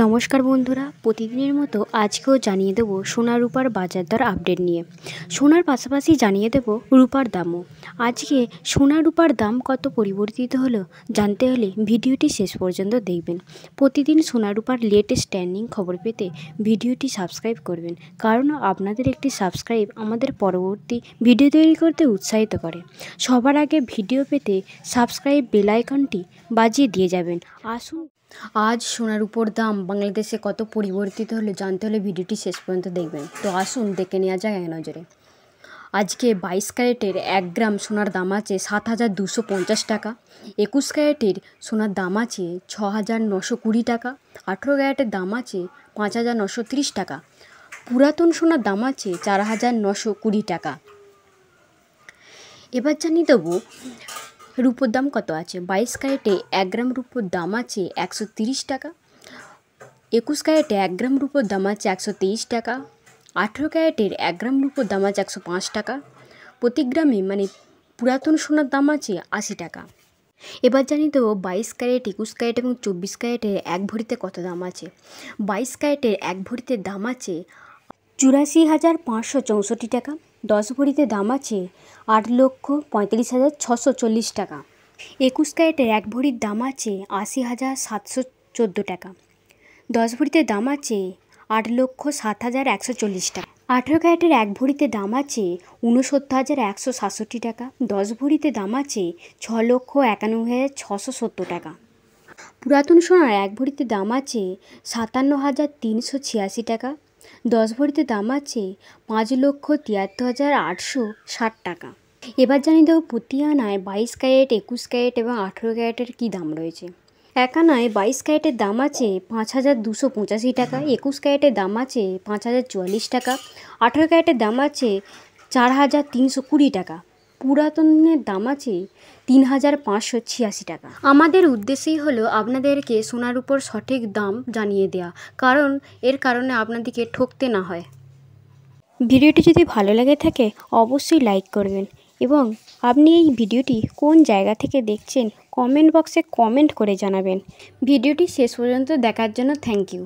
নমস্কার বন্ধুরা প্রতিদিনের মতো আজকেও জানিয়ে দেবো সোনা রূপার বাজার দর আপডেট নিয়ে সোনার পাশাপাশি জানিয়ে দেব রূপার দামও আজকে সোনা রূপার দাম কত পরিবর্তিত হলো জানতে হলে ভিডিওটি শেষ পর্যন্ত দেখবেন প্রতিদিন সোনা রূপার লেটেস্ট ট্যান্ডিং খবর পেতে ভিডিওটি সাবস্ক্রাইব করবেন কারণ আপনাদের একটি সাবস্ক্রাইব আমাদের পরবর্তী ভিডিও তৈরি করতে উৎসাহিত করে সবার আগে ভিডিও পেতে সাবস্ক্রাইব বেল বাজিয়ে দিয়ে যাবেন আসুন আজ সোনার উপর দাম বাংলাদেশে কত পরিবর্তিত হলো জানতে হলে ভিডিওটি শেষ পর্যন্ত দেখবেন তো আসুন দেখে নেওয়া যায় এক নজরে আজকে বাইশ ক্যারেটের এক গ্রাম সোনার দাম আছে সাত হাজার দুশো পঞ্চাশ টাকা একুশ ক্যারেটের সোনার দাম আছে ছ হাজার নশো কুড়ি টাকা আঠেরো ক্যারেটের দাম আছে পাঁচ হাজার নশো তিরিশ টাকা পুরাতন সোনার দাম আছে চার হাজার নশো কুড়ি টাকা এবার জানিয়ে দেবো রূপোর দাম কত আছে বাইশ ক্যারেটে এক গ্রাম রূপোর দাম আছে একশো তিরিশ টাকা একুশ ক্যারেটে এক গ্রাম রুপোর দাম আছে একশো তেইশ টাকা আঠেরো ক্যারেটের এক গ্রাম রুপোর দাম আছে একশো পাঁচ টাকা প্রতি গ্রামে মানে পুরাতন সোনার দাম আছে আশি টাকা এবার জানি তো বাইশ ক্যারেট একুশ ক্যারেট এবং চব্বিশ ক্যারেটের এক ভরিতে কত দাম আছে বাইশ ক্যারেটের এক ভরিতে দাম আছে চুরাশি হাজার পাঁচশো চৌষট্টি টাকা দশ ভরিতে দাম আছে আট লক্ষ পঁয়তাল্লিশ হাজার ছশো চল্লিশ টাকা একুশ ক্যারেটের এক ভরির দাম আছে আশি হাজার সাতশো চোদ্দো টাকা দশ ভরিতে দাম আছে আট লক্ষ সাত হাজার একশো চল্লিশ টাকা আঠেরো ক্যারেটের এক ভরিতে দাম আছে উনসত্তর হাজার একশো সাতষট্টি টাকা দশ ভরিতে দাম আছে ছ লক্ষ একানব্বই হাজার ছশো সত্তর টাকা পুরাতন সোনার এক ভরিতে দাম আছে সাতান্ন হাজার তিনশো ছিয়াশি টাকা দশ ভরিতে দাম আছে পাঁচ লক্ষ তিয়াত্তর হাজার আটশো ষাট টাকা এবার জানিয়ে দেবো প্রতি বাইশ ক্যারেট একুশ ক্যারেট এবং আঠেরো ক্যারেটের কী দাম রয়েছে একানায় বাইশ ক্যারেটের দাম আছে পাঁচ হাজার দুশো পঁচাশি টাকা একুশ ক্যারেটের দাম আছে পাঁচ হাজার চুয়াল্লিশ টাকা আঠেরো ক্যারেটের দাম আছে চার হাজার তিনশো কুড়ি টাকা পুরাতনের দাম আছে তিন হাজার পাঁচশো ছিয়াশি টাকা আমাদের উদ্দেশ্যই হলো আপনাদেরকে সোনার উপর সঠিক দাম জানিয়ে দেওয়া কারণ এর কারণে আপনাদেরকে ঠকতে না হয় ভিডিওটি যদি ভালো লাগে থাকে অবশ্যই লাইক করবেন এবং আপনি এই ভিডিওটি কোন জায়গা থেকে দেখছেন কমেন্ট বক্সে কমেন্ট করে জানাবেন ভিডিওটি শেষ পর্যন্ত দেখার জন্য থ্যাংক ইউ